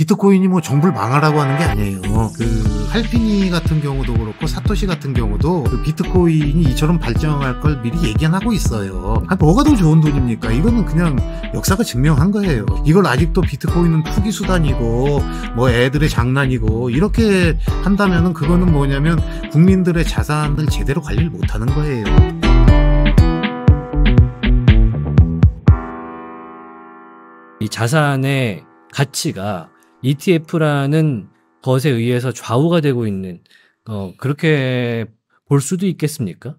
비트코인이 뭐 정부를 망하라고 하는 게 아니에요. 그 할피니 같은 경우도 그렇고 사토시 같은 경우도 그 비트코인이 이처럼 발전할 걸 미리 얘기 하고 있어요. 아, 뭐가 더 좋은 돈입니까? 이거는 그냥 역사가 증명한 거예요. 이걸 아직도 비트코인은 투기 수단이고 뭐 애들의 장난이고 이렇게 한다면은 그거는 뭐냐면 국민들의 자산을 제대로 관리를 못하는 거예요. 이 자산의 가치가 ETF라는 것에 의해서 좌우가 되고 있는 어 그렇게 볼 수도 있겠습니까?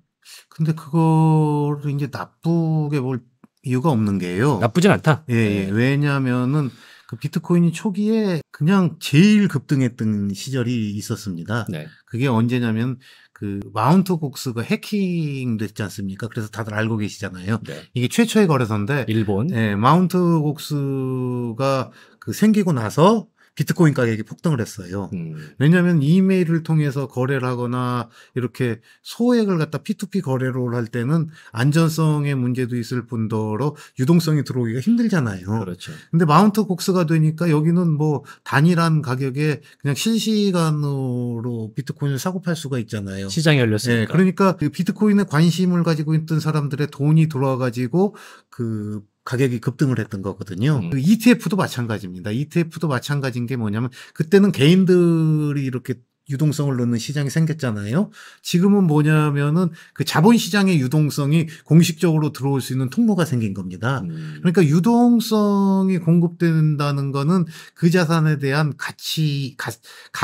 근데 그거를 이제 나쁘게 볼 이유가 없는 게요. 나쁘진 않다. 예, 예. 네. 왜냐면은 그 비트코인이 초기에 그냥 제일 급등했던 시절이 있었습니다. 네. 그게 언제냐면 그 마운트 곡스가 그 해킹됐지 않습니까? 그래서 다들 알고 계시잖아요. 네. 이게 최초의 거래소인데 일본. 예, 마운트 곡스가 그 생기고 나서 비트코인 가격이 폭등을 했어요. 음. 왜냐하면 이메일을 통해서 거래를 하거나 이렇게 소액을 갖다 P2P 거래로 할 때는 안전성의 문제도 있을 뿐더러 유동성이 들어오기가 힘들잖아요. 그렇죠. 근데 마운트 곡스가 되니까 여기는 뭐 단일한 가격에 그냥 실시간으로 비트코인을 사고 팔 수가 있잖아요. 시장이 열렸으니까. 네, 그러니까 그 비트코인에 관심을 가지고 있던 사람들의 돈이 돌아가지고 그 가격이 급등을 했던 거거든요. 음. 그 ETF도 마찬가지입니다. ETF도 마찬가지인 게 뭐냐면 그때는 개인들이 이렇게 유동성을 넣는 시장이 생겼잖아요. 지금은 뭐냐면은 그 자본 시장의 유동성이 공식적으로 들어올 수 있는 통로가 생긴 겁니다. 음. 그러니까 유동성이 공급된다는 거는 그 자산에 대한 가치 가,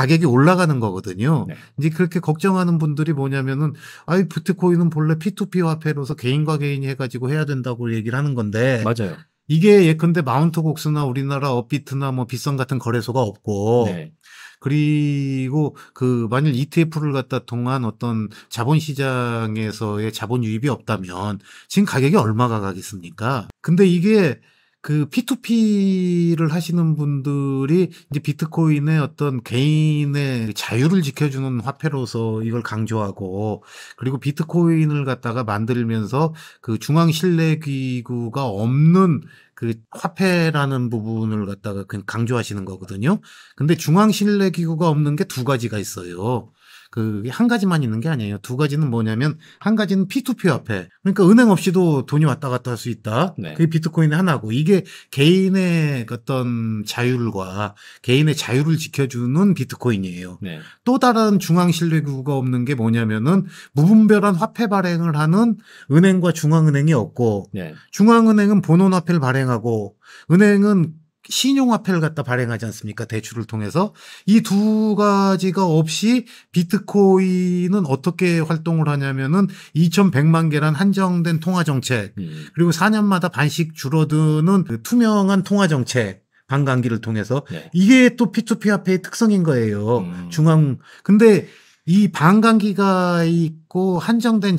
격이 올라가는 거거든요. 네. 이제 그렇게 걱정하는 분들이 뭐냐면은 아이 비트코인은 본래 P2P 화폐로서 개인과 개인이 해 가지고 해야 된다고 얘기를 하는 건데 맞아요. 이게 예컨대 마운트 곡스나 우리나라 업비트나 뭐 비선 같은 거래소가 없고 네. 그리고 그 만일 ETF를 갖다 통한 어떤 자본시장에서의 자본 유입이 없다면 지금 가격이 얼마가 가겠습니까? 근데 이게 그 P2P를 하시는 분들이 이제 비트코인의 어떤 개인의 자유를 지켜주는 화폐로서 이걸 강조하고 그리고 비트코인을 갖다가 만들면서 그 중앙 신뢰기구가 없는 그 화폐라는 부분을 갖다가 그냥 강조하시는 거거든요. 근데 중앙 신뢰 기구가 없는 게 두 가지가 있어요. 그게 한 가지만 있는 게 아니에요. 두 가지는 뭐냐면 한 가지는 P2P 화폐. 그러니까 은행 없이도 돈이 왔다 갔다 할 수 있다. 네. 그게 비트코인의 하나고 이게 개인의 그 어떤 자율과 개인의 자유를 지켜주는 비트코인이에요. 네. 또 다른 중앙 신뢰구가 없는 게 뭐냐면은 무분별한 화폐 발행을 하는 은행과 중앙은행이 없고 네. 중앙은행은 본원 화폐를 발행하고 은행은 신용화폐를 갖다 발행하지 않습니까? 대출을 통해서. 이 두 가지가 없이 비트코인은 어떻게 활동을 하냐면은 2100만 개란 한정된 통화정책, 음. 그리고 4년마다 반씩 줄어드는 그 투명한 통화정책, 반감기를 통해서 네. 이게 또 P2P 화폐의 특성인 거예요. 음. 중앙 근데 이 반감기가 있고 한정된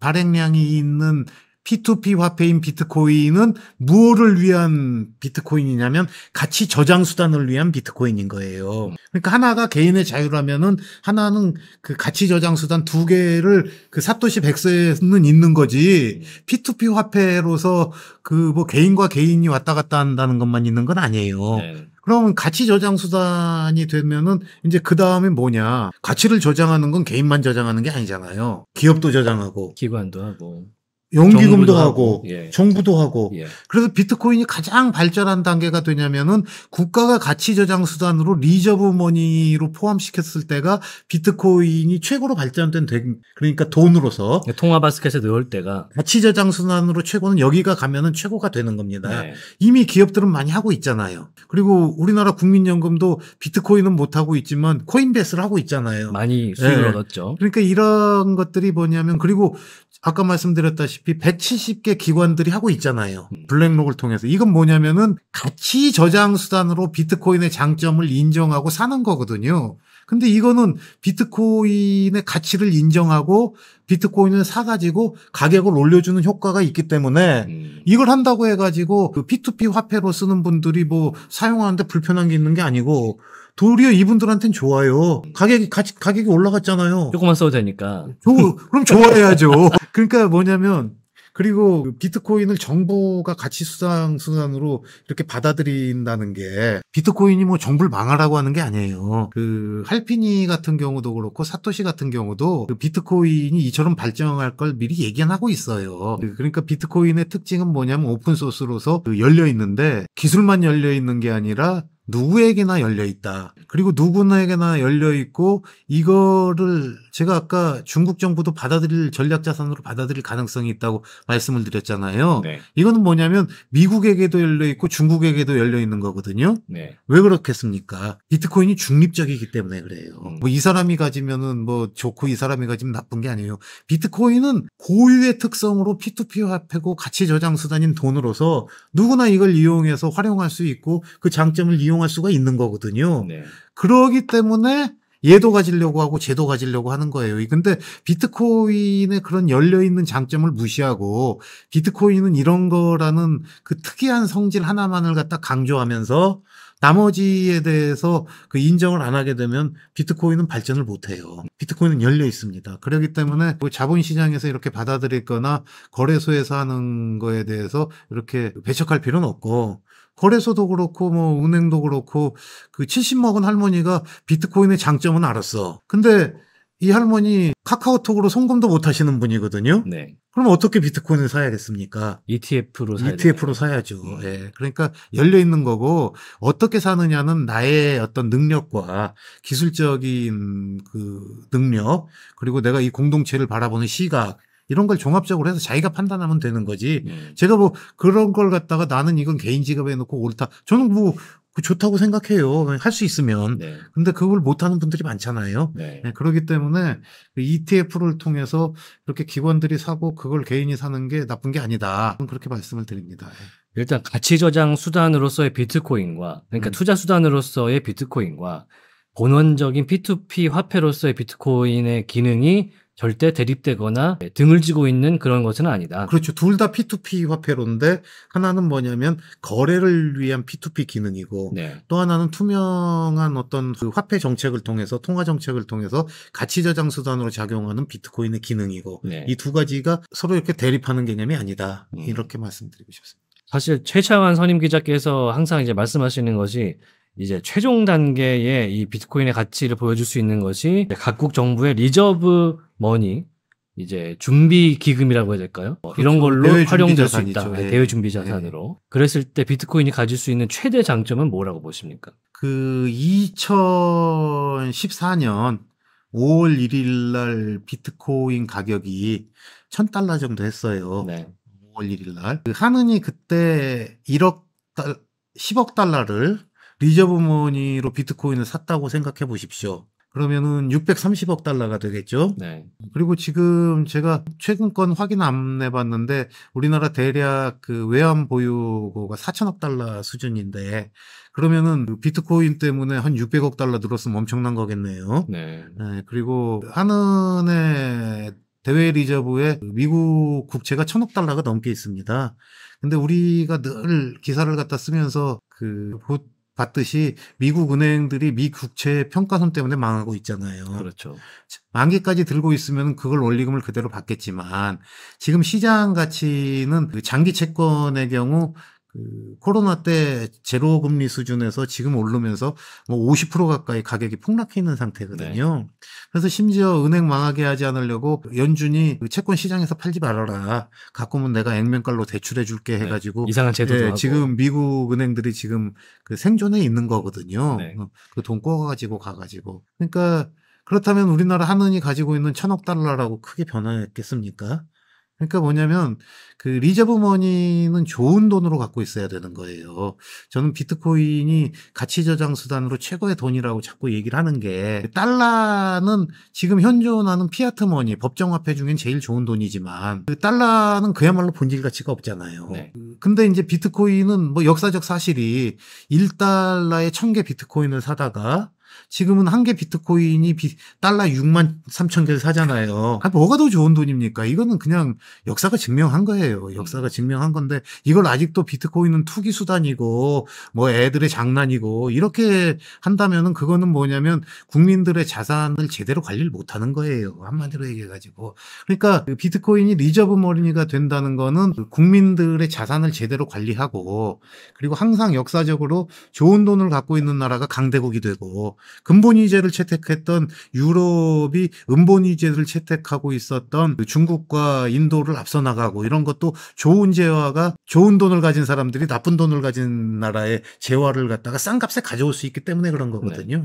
발행량이 있는 P2P 화폐인 비트코인은 무엇을 위한 비트코인이냐면 가치 저장 수단을 위한 비트코인인 거예요. 그러니까 하나가 개인의 자유라면은 하나는 그 가치 저장 수단 두 개를 그 사토시 백서에는 있는 거지. P2P 화폐로서 그 뭐 개인과 개인이 왔다 갔다 한다는 것만 있는 건 아니에요. 네. 그러면 가치 저장 수단이 되면은 이제 그 다음에 뭐냐 가치를 저장하는 건 개인만 저장하는 게 아니잖아요 기업도 저장하고 기관도 하고 용기금도 하고, 예. 정부도 하고 예. 그래서 비트코인이 가장 발전한 단계가 되냐면은 국가가 가치 저장 수단으로 리저브 머니로 포함시켰을 때가 비트코인이 최고로 발전된 그러니까 돈으로서 네, 통화 바스켓에 넣을 때가 가치 저장 수단으로 최고는 여기가 가면은 최고가 되는 겁니다. 네. 이미 기업들은 많이 하고 있잖아요. 그리고 우리나라 국민연금도 비트코인은 못 하고 있지만 코인베이스를 하고 있잖아요. 많이 네. 수익을 네. 얻었죠. 그러니까 이런 것들이 뭐냐면 그리고 아까 말씀드렸다시피 아시다시피 170개 기관들이 하고 있잖아요. 음. 블랙록을 통해서. 이건 뭐냐면은 가치 저장 수단으로 비트코인의 장점을 인정하고 사는 거거든요. 근데 이거는 비트코인의 가치를 인정하고 비트코인을 사가지고 가격을 올려주는 효과가 있기 때문에 음. 이걸 한다고 해가지고 그 P2P 화폐로 쓰는 분들이 뭐 사용하는데 불편한 게 있는 게 아니고 도리어 이분들한텐 좋아요. 가격이 같이 가격이 올라갔잖아요. 조금만 써도 되니까. 조, 그럼 좋아해야죠. 그러니까 뭐냐면 그리고 비트코인을 정부가 가치 수상 수단으로 이렇게 받아들인다는 게 비트코인이 뭐 정부를 망하라고 하는 게 아니에요. 그 할피니 같은 경우도 그렇고 사토시 같은 경우도 그 비트코인이 이처럼 발전할 걸 미리 예견 하고 있어요. 그 그러니까 비트코인의 특징은 뭐냐면 오픈 소스로서 그 열려 있는데 기술만 열려 있는 게 아니라 누구에게나 열려 있다. 그리고 누구에게나 나 열려 있고 이거를 제가 아까 중국 정부도 받아들일 전략 자산으로 받아들일 가능성이 있다고 말씀을 드렸잖아요. 네. 이거는 뭐냐면 미국에게도 열려 있고 중국에게도 열려 있는 거거든요. 네. 왜 그렇겠습니까? 비트코인이 중립적이기 때문에 그래요. 음. 뭐이 사람이 가지면은 뭐 좋고 이 사람이 가지면 나쁜 게 아니에요. 비트코인은 고유의 특성으로 P2P 화폐고 가치 저장 수단인 돈으로서 누구나 이걸 이용해서 활용할 수 있고 그 장점을 이용 남용할 수가 있는 거거든요. 네. 그러기 때문에 얘도 가지려고 하고 쟤도 가지려고 하는 거예요. 근데 비트코인의 그런 열려 있는 장점을 무시하고 비트코인은 이런 거라는 그 특이한 성질 하나만을 갖다 강조하면서 나머지에 대해서 그 인정을 안 하게 되면 비트코인은 발전을 못 해요. 비트코인은 열려 있습니다. 그렇기 때문에 그 자본 시장에서 이렇게 받아들일 거나 거래소에서 하는 거에 대해서 이렇게 배척할 필요는 없고 거래소도 그렇고 뭐 은행도 그렇고 그 70먹은 할머니가 비트코인의 장점은 알았어. 근데 이 할머니 카카오톡으로 송금도 못 하시는 분이거든요. 네. 그럼 어떻게 비트코인을 사야겠습니까? ETF로 사야 ETF로 사야죠. 음. 예. 그러니까 열려 있는 거고 어떻게 사느냐는 나의 어떤 능력과 기술적인 그 능력 그리고 내가 이 공동체를 바라보는 시각 이런 걸 종합적으로 해서 자기가 판단하면 되는 거지. 음. 제가 뭐 그런 걸 갖다가 나는 이건 개인 직업에 놓고 옳다. 저는 뭐 그 좋다고 생각해요. 할 수 있으면. 네. 근데 그걸 못하는 분들이 많잖아요. 네. 네, 그렇기 때문에 그 ETF를 통해서 이렇게 기관들이 사고 그걸 개인이 사는 게 나쁜 게 아니다. 그렇게 말씀을 드립니다. 예. 일단 가치 저장 수단으로서의 비트코인과 그러니까 음. 투자 수단으로서의 비트코인과 본원적인 P2P 화폐로서의 비트코인의 기능이 절대 대립되거나 등을 지고 있는 그런 것은 아니다. 그렇죠. 둘 다 P2P 화폐론데 하나는 뭐냐면 거래를 위한 P2P 기능이고 네. 또 하나는 투명한 어떤 그 화폐 정책을 통해서 통화 정책을 통해서 가치 저장 수단으로 작용하는 비트코인의 기능이고 네. 이두 가지가 서로 이렇게 대립하는 개념이 아니다. 음. 이렇게 말씀드리고 싶습니다. 사실 최창환 선임 기자께서 항상 이제 말씀하시는 것이 이제 최종 단계에 이 비트코인의 가치를 보여줄 수 있는 것이 각국 정부의 리저브 머니 이제 준비 기금이라고 해야 될까요? 뭐 그렇죠. 이런 걸로 활용될 수 있다. 네. 대외 준비 자산으로. 네. 그랬을 때 비트코인이 가질 수 있는 최대 장점은 뭐라고 보십니까? 그 2014년 5월 1일 날 비트코인 가격이 1000달러 정도 했어요. 네. 5월 1일 날. 그하느이 그때 1억 달 10억 달러를 리저브 머니로 비트코인을 샀다고 생각해 보십시오. 그러면은 630억 달러가 되겠죠. 네. 그리고 지금 제가 최근 건 확인 안 해봤는데 우리나라 대략 그 외환 보유고가 4천억 달러 수준인데 그러면은 비트코인 때문에 한 600억 달러 늘었으면 엄청난 거겠네요. 네. 네 그리고 한은의 대외 리저브에 미국 국채가 천억 달러가 넘게 있습니다. 근데 우리가 늘 기사를 갖다 쓰면서 그 보. 봤듯이 미국 은행들이 미 국채 평가손 때문에 망하고 있잖아요. 그렇죠. 만기까지 들고 있으면 그걸 원리금을 그대로 받겠지만 지금 시장 가치는 장기 채권의 경우 그 코로나 때 제로 금리 수준에서 지금 오르면서 뭐 50% 가까이 가격이 폭락해 있는 상태거든요. 네. 그래서 심지어 은행 망하게 하지 않으려고 연준이 채권 시장에서 팔지 말아라. 가끔은 내가 액면가로 대출해 줄게 해 가지고 네. 이상한 제도도 예, 지금 미국 은행들이 지금 그 생존에 있는 거거든요. 네. 어, 그돈 꿔아 가지고 가 가지고. 그러니까 그렇다면 우리나라 한은이 가지고 있는 천억 달러라고 크게 변화했겠습니까? 그러니까 뭐냐면 그 리저브 머니는 좋은 돈으로 갖고 있어야 되는 거예요. 저는 비트코인이 가치 저장 수단으로 최고의 돈이라고 자꾸 얘기를 하는 게 달러는 지금 현존하는 피아트 머니 법정화폐 중엔 제일 좋은 돈이지만 그 달러는 그야말로 본질 가치가 없잖아요. 네. 근데 이제 비트코인은 뭐 역사적 사실이 1달러에 1000개 비트코인을 사다가 지금은 한 개 비트코인이 비, 달러 6만 3천 개를 사잖아요. 아, 뭐가 더 좋은 돈입니까? 이거는 그냥 역사가 증명한 거예요. 역사가 음. 증명한 건데 이걸 아직도 비트코인은 투기 수단이고 뭐 애들의 장난이고 이렇게 한다면은 그거는 뭐냐면 국민들의 자산을 제대로 관리를 못하는 거예요. 한마디로 네. 얘기해가지고 그러니까 그 비트코인이 리저브 머니가 리 된다는 거는 국민들의 자산을 제대로 관리하고 그리고 항상 역사적으로 좋은 돈을 갖고 있는 나라가 강대국이 되고 근본위제를 채택했던 유럽이 음본위제를 채택하고 있었던 그 중국과 인도를 앞서 나가고 이런 것도 좋은 재화가 좋은 돈을 가진 사람들이 나쁜 돈을 가진 나라의 재화를 갖다가 싼 값에 가져올 수 있기 때문에 그런 거거든요. 네.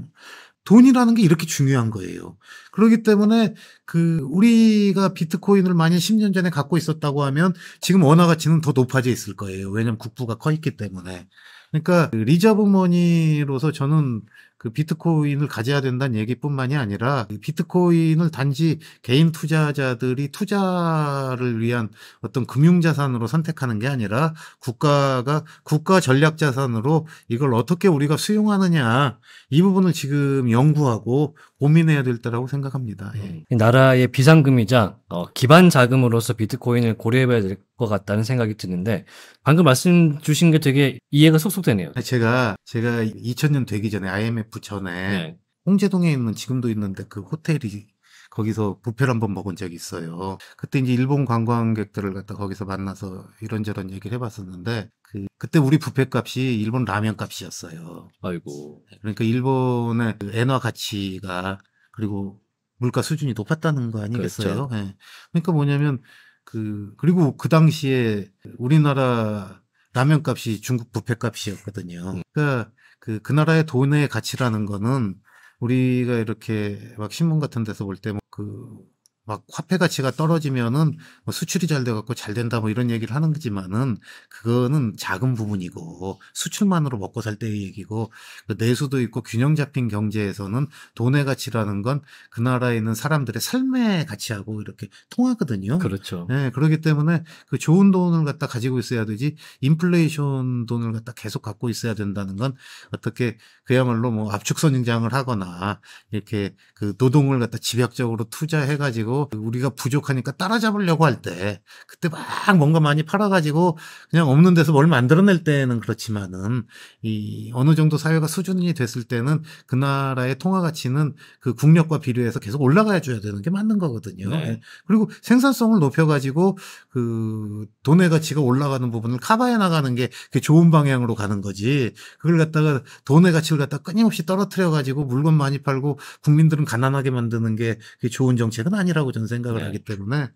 돈이라는 게 이렇게 중요한 거예요. 그러기 때문에 그 우리가 비트코인을 만약 10년 전에 갖고 있었다고 하면 지금 원화 가치는 더 높아져 있을 거예요. 왜냐하면 국부가 커 있기 때문에. 그러니까 그 리저브 머니로서 저는 그 비트코인을 가져야 된다는 얘기뿐만이 아니라 비트코인을 단지 개인 투자자들이 투자를 위한 어떤 금융자산으로 선택하는 게 아니라 국가가 국가 전략자산으로 이걸 어떻게 우리가 수용하느냐 이 부분을 지금 연구하고 고민해야 될 때라고 생각합니다. 예. 음. 나라의 비상금이자 어, 기반 자금으로서 비트코인을 고려해봐야 될것 같다는 생각이 드는데 방금 말씀 주신 게 되게 이해가 속속 되네요. 제가 제가 2000년 되기 전에 IMF 전에 네. 홍제동에 있는 지금도 있는데 그 호텔이 거기서 부페를 한번 먹은 적이 있어요. 그때 이제 일본 관광객들을 갖다 거기서 만나서 이런저런 얘기를 해봤었는데 그 그때 우리 부페 값이 일본 라면 값이었어요. 아이고. 네. 그러니까 일본의 그 엔화 가치가 그리고 물가 수준이 높았다는 거 아니겠어요? 그렇죠 네. 그러니까 뭐냐면 그 그리고 그 당시에 우리나라 라면 값이 중국 부페 값이었거든요. 음. 그러니까 그, 그 나라의 돈의 가치라는 거는 우리가 이렇게 막 신문 같은 데서 볼 때그 뭐막 화폐 가치가 떨어지면은 뭐 수출이 잘 돼갖고 잘 된다 뭐 이런 얘기를 하는 거지만은 그거는 작은 부분이고 수출만으로 먹고 살 때의 얘기고 그 내수도 있고 균형 잡힌 경제에서는 돈의 가치라는 건 그 나라에 있는 사람들의 삶의 가치하고 이렇게 통하거든요. 그렇죠. 예, 네, 그렇기 때문에 그 좋은 돈을 갖다 가지고 있어야 되지 인플레이션 돈을 갖다 계속 갖고 있어야 된다는 건 어떻게 그야말로 뭐 압축 선인장을 하거나 이렇게 그 노동을 갖다 집약적으로 투자해가지고 우리가 부족하니까 따라잡으려고 할 때 그때 막 뭔가 많이 팔아가지고 그냥 없는 데서 뭘 만들어낼 때는 그렇지만은 이 어느 정도 사회가 수준이 됐을 때는 그 나라의 통화 가치는 그 국력과 비례해서 계속 올라가야 줘야 되는 게 맞는 거거든요. 네. 예. 그리고 생산성을 높여가지고 그 돈의 가치가 올라가는 부분을 커버해 나가는 게그 좋은 방향으로 가는 거지. 그걸 갖다가 돈의 가치를 갖다 끊임없이 떨어뜨려 가지고 물건 많이 팔고 국민들은 가난하게 만드는 게그게 좋은 정책은 아니라. 필요하고 저는 생각을 네. 하기 때문에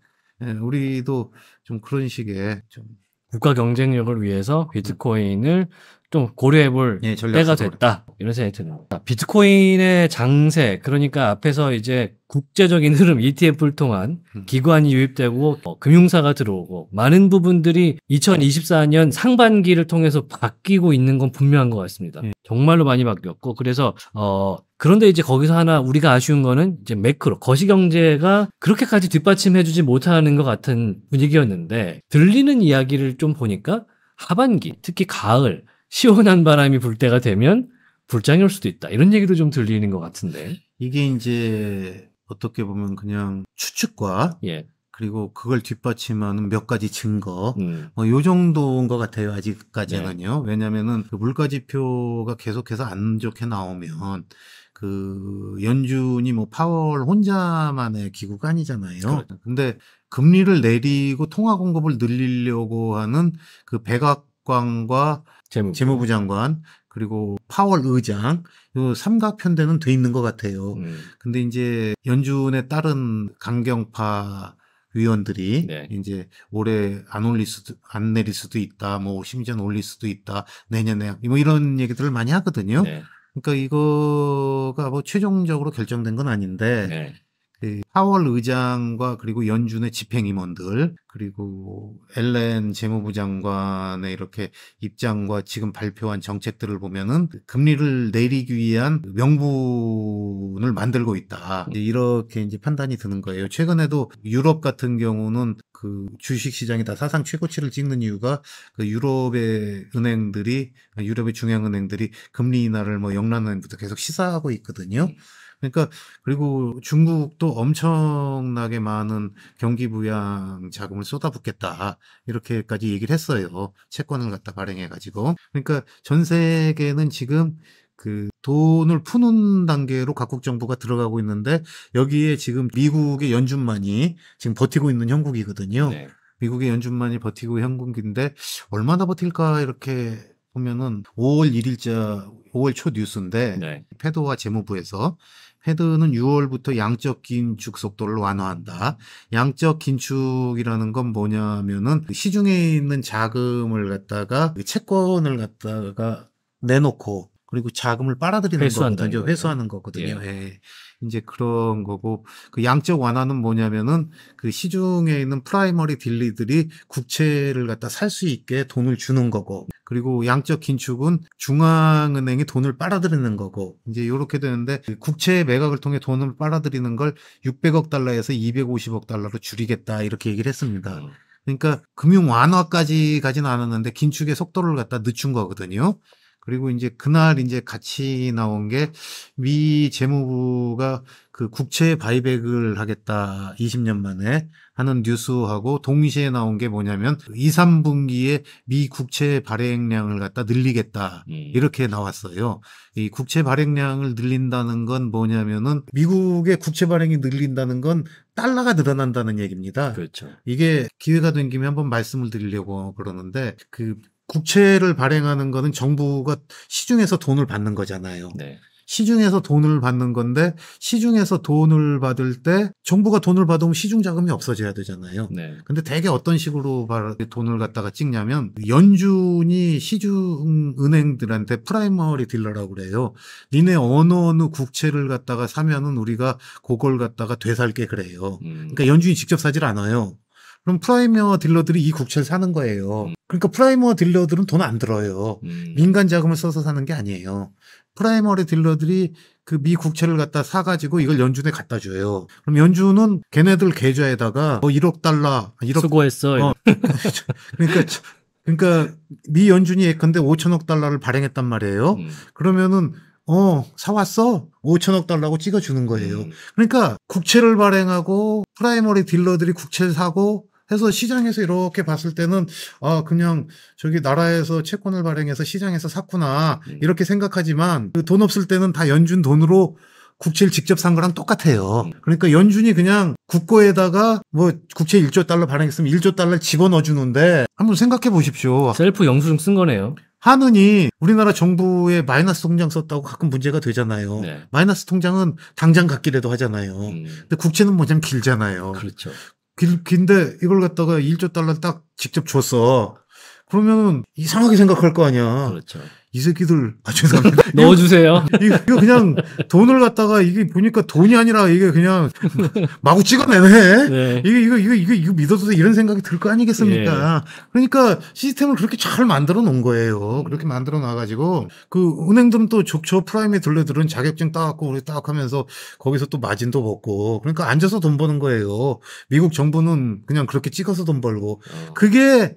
예, 우리도 좀 그런 식의 좀 국가 경쟁력을 위해서 네. 비트코인을 좀 고려해볼 예, 때가 됐다. 이런 생각이 듭니다. 비트코인의 장세, 그러니까 앞에서 이제 국제적인 흐름 ETF를 통한 음. 기관이 유입되고 어, 금융사가 들어오고 많은 부분들이 2024년 상반기를 통해서 바뀌고 있는 건 분명한 것 같습니다. 예. 정말로 많이 바뀌었고 그래서 어 그런데 이제 거기서 하나 우리가 아쉬운 거는 이제 매크로 거시경제가 그렇게까지 뒷받침해주지 못하는 것 같은 분위기였는데 들리는 이야기를 좀 보니까 하반기 특히 가을 시원한 바람이 불 때가 되면 불장이 올 수도 있다. 이런 얘기도 좀 들리는 것 같은데. 이게 이제 어떻게 보면 그냥 추측과 예. 그리고 그걸 뒷받침하는 몇 가지 증거, 음. 뭐요 정도인 것 같아요 아직까지는요. 네. 왜냐면은 그 물가 지표가 계속해서 안 좋게 나오면 그 연준이 뭐 파월 혼자만의 기구가 아니잖아요. 그렇죠. 근데 금리를 내리고 통화 공급을 늘리려고 하는 그 백악 국방과 재무부. 재무부 장관 그리고 파월 의장 요 삼각 편대는 돼 있는 것 같아요. 음. 근데 이제 연준의다른 강경파 위원들이 네. 이제 올해 안 올릴 수도 안 내릴 수도 있다. 뭐 심지어는 올릴 수도 있다. 내년에 뭐 이런 얘기들을 많이 하거든요. 네. 그러니까 이거가 뭐 최종적으로 결정된 건 아닌데 네. 파월 예, 의장과 그리고 연준의 집행임원들 그리고 엘렌 재무부 장관의 이렇게 입장과 지금 발표한 정책들을 보면은 금리를 내리기 위한 명분을 만들고 있다. 이렇게 이제 판단이 드는 거예요. 최근에도 유럽 같은 경우는 그 주식 시장이 다 사상 최고치를 찍는 이유가 그 유럽의 은행들이 유럽의 중앙은행들이 금리 인하를 뭐 영란은행부터 계속 시사하고 있거든요. 네. 그러니까 그리고 중국도 엄청나게 많은 경기 부양 자금을 쏟아붓겠다 이렇게까지 얘기를 했어요. 채권을 갖다 발행해 가지고. 그러니까 전 세계는 지금 그 돈을 푸는 단계로 각국 정부가 들어가고 있는데 여기에 지금 미국의 연준만이 지금 버티고 있는 형국이거든요. 네. 미국의 연준만이 버티고 형국인데 얼마나 버틸까 이렇게 보면은 5월 1일자 5월 초 뉴스인데 네. 페도와 재무부에서 헤드는 6월부터 양적 긴축 속도를 완화한다. 양적 긴축이라는 건 뭐냐면은 그 시중에 있는 자금을 갖다가 그 채권을 갖다가 내놓고 그리고 자금을 빨아들이는 회수한다, 회수하는 거거든요. 예. 예. 이제 그런 거고 그 양적 완화는 뭐냐면은 그 시중에 있는 프라이머리 딜리들이 국채를 갖다 살 수 있게 돈을 주는 거고 그리고 양적 긴축은 중앙은행이 돈을 빨아들이는 거고 이제 요렇게 되는데 그 국채 매각을 통해 돈을 빨아들이는 걸 600억 달러에서 250억 달러로 줄이겠다 이렇게 얘기를 했습니다. 음. 그러니까 금융 완화까지 가진 않았는데 긴축의 속도를 갖다 늦춘 거거든요. 그리고 이제 그날 이제 같이 나온 게 미 재무부가 그 국채 바이백을 하겠다 20년 만에 하는 뉴스하고 동시에 나온 게 뭐냐면 2, 3분기에 미 국채 발행량을 갖다 늘리겠다 음. 이렇게 나왔어요. 이 국채 발행량을 늘린다는 건 뭐냐면은 미국의 국채 발행이 늘린다는 건 달러가 늘어난다는 얘기입니다. 그렇죠. 이게 기회가 된 김에 한번 말씀을 드리려고 그러는데 그 국채를 발행하는 거는 정부가 시중에서 돈을 받는 거잖아요. 네. 시중에서 돈을 받는 건데 시중에서 돈을 받을 때 정부가 돈을 받으면 시중 자금이 없어져야 되잖아요. 네. 근데 대개 어떤 식으로 돈을 갖다가 찍냐면 연준이 시중 은행들한테 프라이머리 딜러라고 그래요. 니네 어느 어느 국채를 갖다가 사면은 우리가 그걸 갖다가 되살게 그래요. 음. 그러니까 연준이 직접 사질 않아요. 그럼 프라이머 딜러들이 이 국채를 사는 거예요. 음. 그러니까 프라이머 딜러들은 돈 안 들어요. 음. 민간 자금을 써서 사는 게 아니에요. 프라이머리 딜러들이 그 미 국채를 갖다 사가지고 이걸 연준에 갖다 줘요. 그럼 연준은 걔네들 계좌에다가 뭐 1억 달러, 1억 수고했어. 어. 그러니까 그러니까 미 연준이 예컨대 5천억 달러를 발행했단 말이에요. 음. 그러면은 어, 사왔어? 5천억 달러고 찍어주는 거예요. 음. 그러니까 국채를 발행하고 프라이머리 딜러들이 국채를 사고 해서 시장에서 이렇게 봤을 때는 아 그냥 저기 나라에서 채권을 발행해서 시장에서 샀구나 네. 이렇게 생각하지만 그돈 없을 때는 다 연준 돈으로 국채를 직접 산 거랑 똑같아요. 음. 그러니까 연준이 그냥 국고에다가 뭐 국채 1조 달러 발행했으면 1조 달러를 집어넣어 주는데 한번 생각해 보십시오. 셀프 영수증 쓴 거네요. 하느니 우리나라 정부에 마이너스 통장 썼다고 가끔 문제가 되잖아요. 네. 마이너스 통장은 당장 갚기라도 하잖아요. 음. 근데 국채는 뭐냐면 길잖아요. 그렇죠. 긴, 긴데 이걸 갖다가 1조 달러 딱 직접 줬어. 그러면 이상하게 생각할 거 아니야. 그렇죠. 이 새끼들 아 죄송합니다. 넣어주세요. 이거, 이거 그냥 돈을 갖다가 이게 보니까 돈이 아니라 이게 그냥 마구 찍어내네. 네. 이게 이거 이거 이거 이거 믿어도 돼 이런 생각이 들 거 아니겠습니까? 예. 그러니까 시스템을 그렇게 잘 만들어 놓은 거예요. 그렇게 만들어 놔가지고 그 은행들은 또좋 프라임에 들러들은 자격증 따갖고 우리 딱 하면서 거기서 또 마진도 벗고 그러니까 앉아서 돈 버는 거예요. 미국 정부는 그냥 그렇게 찍어서 돈 벌고 어. 그게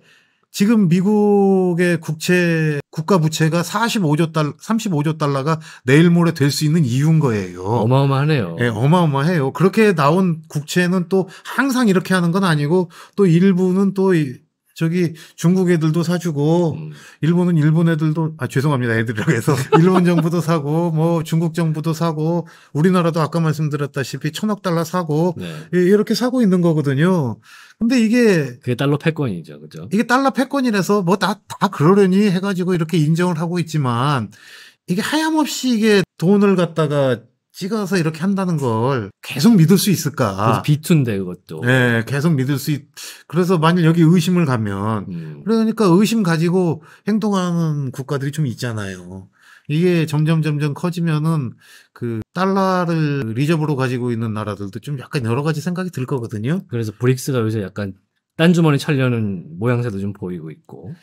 지금 미국의 국채 국가 부채가 45조 달러, 35조 달러가 내일 모레 될 수 있는 이유인 거예요. 어마어마하네요. 예, 네, 어마어마해요. 그렇게 나온 국채는 또 항상 이렇게 하는 건 아니고 또 일부는 또 이, 저기 중국 애들도 사주고 음. 일본은 일본 애들도 아 죄송합니다 애들이라고 해서 일본 정부도 사고 뭐 중국 정부도 사고 우리나라도 아까 말씀드렸다시피 천억 달러 사고 네. 이렇게 사고 있는 거거든요. 근데 이게 그게 달러 패권이죠, 그죠? 이게 달러 패권이라서 뭐 다다 다 그러려니 해가지고 이렇게 인정을 하고 있지만 이게 하염없이 이게 돈을 갖다가 찍어서 이렇게 한다는 걸 계속 믿을 수 있을까? 비툰데 그것도. 네, 계속 믿을 수 있. 그래서 만일 여기 의심을 가면 음. 그러니까 의심 가지고 행동하는 국가들이 좀 있잖아요. 이게 점점 점점 커지면은 그 달러를 리저브로 가지고 있는 나라들도 좀 약간 여러 가지 생각이 들 거거든요. 그래서 브릭스가 요새 약간 딴 주머니 차려는 모양새도 좀 보이고 있고.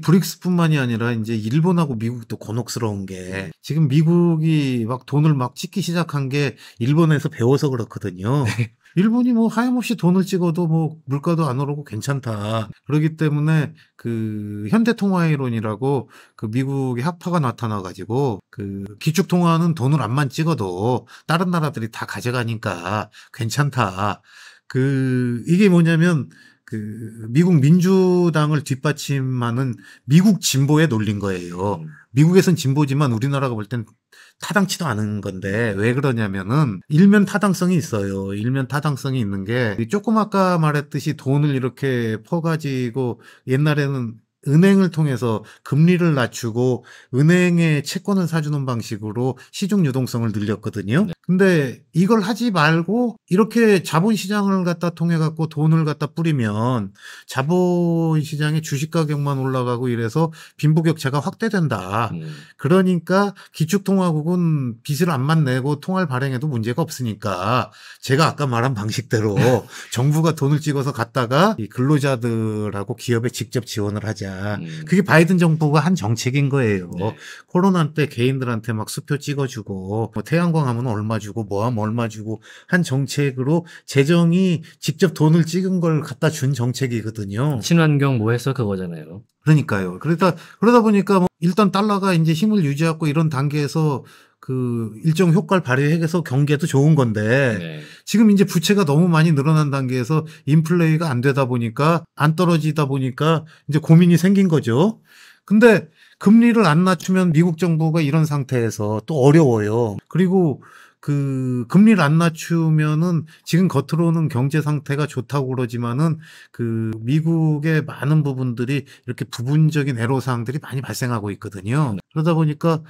브릭스뿐만이 아니라 이제 일본하고 미국도 곤혹스러운 게 지금 미국이 막 돈을 막 찍기 시작한 게 일본에서 배워서 그렇거든요. 네. 일본이 뭐 하염없이 돈을 찍어도 뭐 물가도 안 오르고 괜찮다. 그러기 때문에 그 현대통화이론이라고 그 미국의 학파가 나타나가지고 그 기축통화는 돈을 안만 찍어도 다른 나라들이 다 가져가니까 괜찮다. 그 이게 뭐냐면 그 미국 민주당을 뒷받침하는 미국 진보에놀린 거예요. 음. 미국에선 진보지만 우리나라가 볼 땐 타당치도 않은 건데 왜 그러냐면은 일면 타당성이 있어요. 일면 타당성이 있는 게 조금 아까 말했듯이 돈을 이렇게 퍼가지고 옛날에는 은행을 통해서 금리를 낮추고 은행에 채권을 사주는 방식으로 시중 유동성을 늘렸거든요. 네. 근데 이걸 하지 말고 이렇게 자본시장을 갖다 통해 갖고 돈을 갖다 뿌리면 자본시장의 주식 가격만 올라가고 이래서 빈부격차가 확대된다. 음. 그러니까 기축통화국은 빚을 안 만 내고 통화를 발행해도 문제가 없으니까 제가 아까 말한 방식대로 정부가 돈을 찍어서 갔다가 근로자들하고 기업에 직접 지원을 하자. 음. 그게 바이든 정부가 한 정책인 거예요. 네. 코로나 때 개인들한테 막 수표 찍어주고 뭐 태양광 하면 얼마 얼마 주고 뭐하면 얼마 주고 한 정책으로 재정이 직접 돈을 찍은 걸 갖다 준 정책이거든요. 친환경 뭐 해서 그거잖아요. 그러니까요. 그러다 그러다 보니까 뭐 일단 달러가 이제 힘을 유지하고 이런 단계에서 그 일정 효과를 발휘해서 경기에도 좋은 건데 네. 지금 이제 부채가 너무 많이 늘어난 단계에서 인플레이가 안 되다 보니까 안 떨어지다 보니까 이제 고민이 생긴 거죠. 근데 금리를 안 낮추면 미국 정부가 이런 상태에서 또 어려워요. 그리고 그 금리를 안 낮추면은 지금 겉으로는 경제 상태가 좋다고 그러지만은 그 미국의 많은 부분들이 이렇게 부분적인 애로사항들이 많이 발생하고 있거든요. 네. 그러다 보니까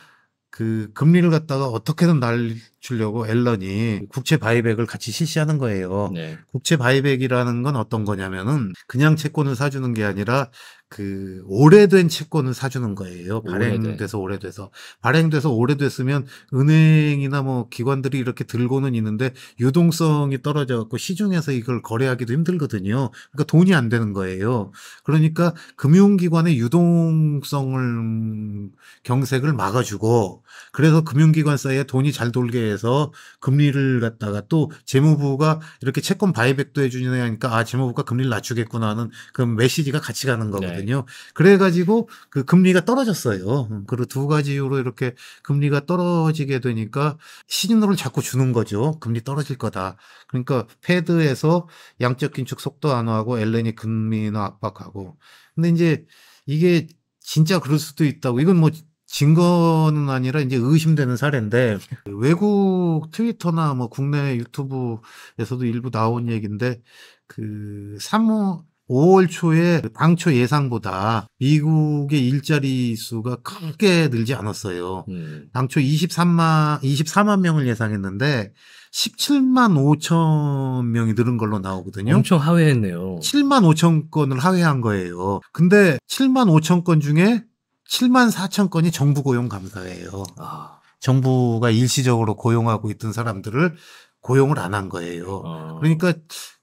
그 금리를 갖다가 어떻게든 날 주려고 앨런이 음. 국채 바이백을 같이 실시하는 거예요. 네. 국채 바이백이라는 건 어떤 거냐면은 그냥 채권을 사주는 게 아니라 그 오래된 채권을 사주는 거예요. 발행돼서 오래돼. 서 발행돼서 오래됐으면 은행이나 뭐 기관들이 이렇게 들고는 있는데 유동성이 떨어져 갖고 시중에서 이걸 거래하기도 힘들거든요. 그러니까 돈이 안 되는 거예요. 그러니까 금융기관의 유동성을 경색을 막아주고 그래서 금융기관 사이에 돈이 잘 돌게 해서 대해서 금리를 갖다가 또 재무부가 이렇게 채권 바이백도 해주냐 하니까 아 재무부가 금리를 낮추겠구나 하는 그런 메시지가 같이 가는 네. 거거든요. 네. 그래가지고 그 금리가 떨어졌어요. 그리고 두 가지 이유로 이렇게 금리가 떨어지게 되니까 시그널을 자꾸 주는 거죠. 금리 떨어질 거다. 그러니까 패드에서 양적 긴축 속도 안하고 엘렌이 금리나 압박하고. 근데 이제 이게 진짜 그럴 수도 있다고. 이건 뭐 증거는 아니라 이제 의심되는 사례인데 네. 외국 트위터나 뭐 국내 유튜브에서도 일부 나온 얘기인데 그 3월 5월 초에 그 당초 예상보다 미국의 일자리 수가 크게 늘지 않았어요. 음. 당초 23만 24만 명을 예상했는데 17만 5천 명이 늘은 걸로 나오거든요. 엄청 하회했네요. 7만 5천 건을 하회한 거예요. 근데 7만 5천 건 중에 7만 4천 건이 정부 고용 감사예요. 아. 정부가 일시적으로 고용하고 있던 사람들을 고용을 안 한 거예요. 아. 그러니까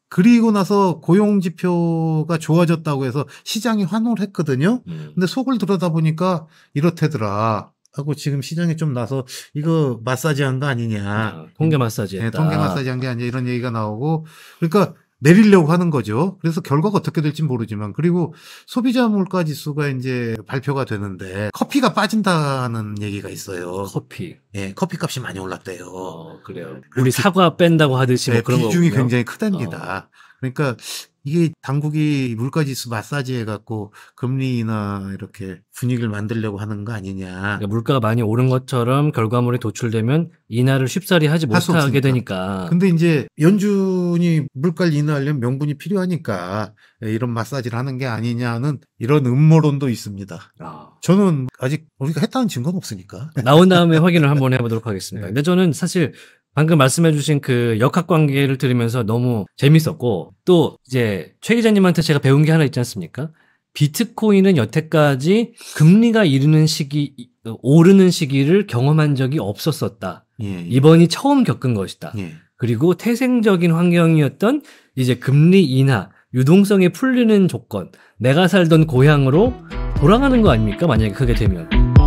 그리고 나서 고용 지표가 좋아졌다고 해서 시장이 환호를 했거든요. 음. 근데 속을 들여다보니까 이렇대더라. 하고 지금 시장에 좀 나서 이거 마사지 한 거 아니냐. 아, 통계 마사지 했다. 네, 통계 마사지 한 게 아니냐 이런 얘기가 나오고 그러니까 내리려고 하는 거죠. 그래서 결과가 어떻게 될지 모르지만 그리고 소비자 물가 지수가 이제 발표가 되는데 커피가 빠진다는 얘기가 있어요. 커피. 예, 커피 값이 많이 올랐대요. 어, 그래요. 우리 사과 뺀다고 하듯이 뭐 네, 뭐 그런 비중이 거군요. 굉장히 크답니다. 어. 그러니까 이게 당국이 물가지수 마사지 해갖고 금리나 이렇게 분위기를 만들려고 하는 거 아니냐. 그러니까 물가가 많이 오른 것처럼 결과물이 도출되면 인하를 쉽사리 하지 못하게 되니까. 근데 이제 연준이 물가를 인하하려면 명분이 필요하니까 이런 마사지를 하는 게 아니냐는 이런 음모론도 있습니다. 아. 저는 아직 우리가 했다는 증거는 없으니까. 나온 다음에 확인을 한번 해보도록 하겠습니다. 네. 근데 저는 사실 방금 말씀해주신 그 역학 관계를 들으면서 너무 재밌었고 또 이제 최 기자님한테 제가 배운 게 하나 있지 않습니까? 비트코인은 여태까지 금리가 이르는 시기 어, 오르는 시기를 경험한 적이 없었었다. 예, 예. 이번이 처음 겪은 것이다. 예. 그리고 태생적인 환경이었던 이제 금리 인하, 유동성이 풀리는 조건, 내가 살던 고향으로 돌아가는 거 아닙니까? 만약에 그게 되면.